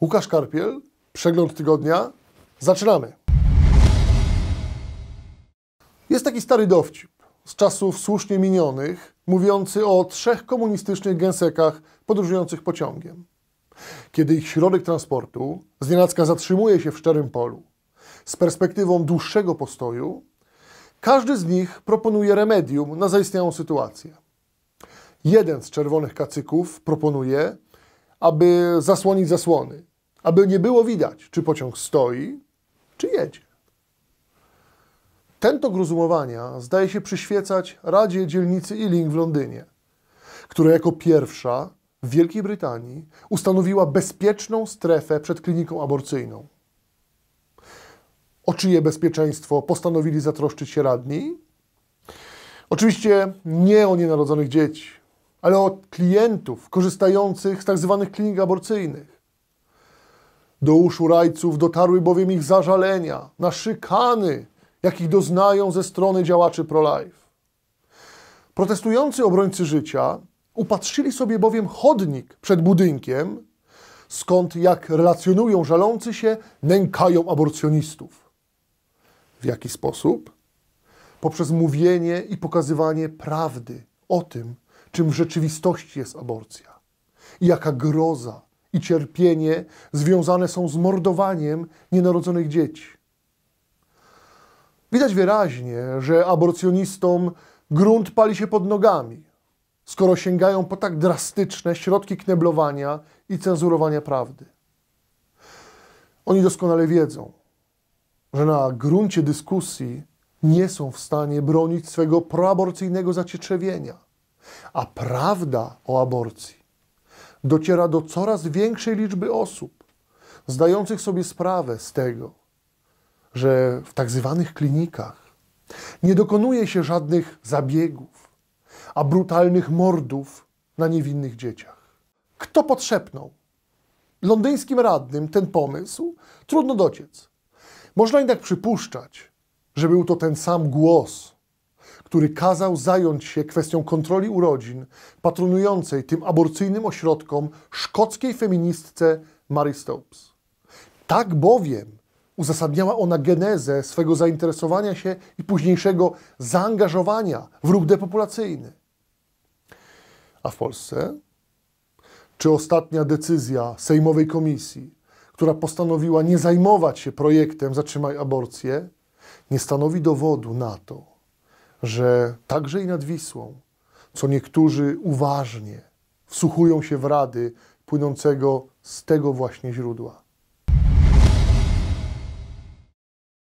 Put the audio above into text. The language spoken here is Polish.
Łukasz Karpiel, przegląd tygodnia. Zaczynamy. Jest taki stary dowcip z czasów słusznie minionych, mówiący o trzech komunistycznych gęsekach podróżujących pociągiem. Kiedy ich środek transportu znienacka zatrzymuje się w szczerym polu, z perspektywą dłuższego postoju, każdy z nich proponuje remedium na zaistniałą sytuację. Jeden z czerwonych kacyków proponuje, aby zasłonić zasłony, aby nie było widać, czy pociąg stoi, czy jedzie. Ten tok rozumowania zdaje się przyświecać Radzie Dzielnicy Ealing w Londynie, która jako pierwsza w Wielkiej Brytanii ustanowiła bezpieczną strefę przed kliniką aborcyjną. O czyje bezpieczeństwo postanowili zatroszczyć się radni? Oczywiście nie o nienarodzonych dzieci, ale o klientów korzystających z tzw. Tak klinik aborcyjnych do uszu rajców dotarły bowiem ich zażalenia na szykany, jakich doznają ze strony działaczy pro-life. Protestujący obrońcy życia upatrzyli sobie bowiem chodnik przed budynkiem, skąd, jak relacjonują żalący się, nękają aborcjonistów. W jaki sposób? Poprzez mówienie i pokazywanie prawdy o tym, czym w rzeczywistości jest aborcja i jaka groza i cierpienie związane są z mordowaniem nienarodzonych dzieci. Widać wyraźnie, że aborcjonistom grunt pali się pod nogami, skoro sięgają po tak drastyczne środki kneblowania i cenzurowania prawdy. Oni doskonale wiedzą, że na gruncie dyskusji nie są w stanie bronić swego proaborcyjnego zacietrzewienia, a prawda o aborcji dociera do coraz większej liczby osób, zdających sobie sprawę z tego, że w tak zwanych klinikach nie dokonuje się żadnych zabiegów, a brutalnych mordów na niewinnych dzieciach. Kto podszepnął londyńskim radnym ten pomysł? Trudno dociec. Można jednak przypuszczać, że był to ten sam głos, który kazał zająć się kwestią kontroli urodzin, patronującej tym aborcyjnym ośrodkom szkockiej feministce Mary Stopes. Tak bowiem uzasadniała ona genezę swego zainteresowania się i późniejszego zaangażowania w ruch depopulacyjny. A w Polsce? Czy ostatnia decyzja Sejmowej Komisji, która postanowiła nie zajmować się projektem Zatrzymaj aborcję, nie stanowi dowodu na to, że także i nad Wisłą, co niektórzy uważnie wsłuchują się w rady płynącego z tego właśnie źródła.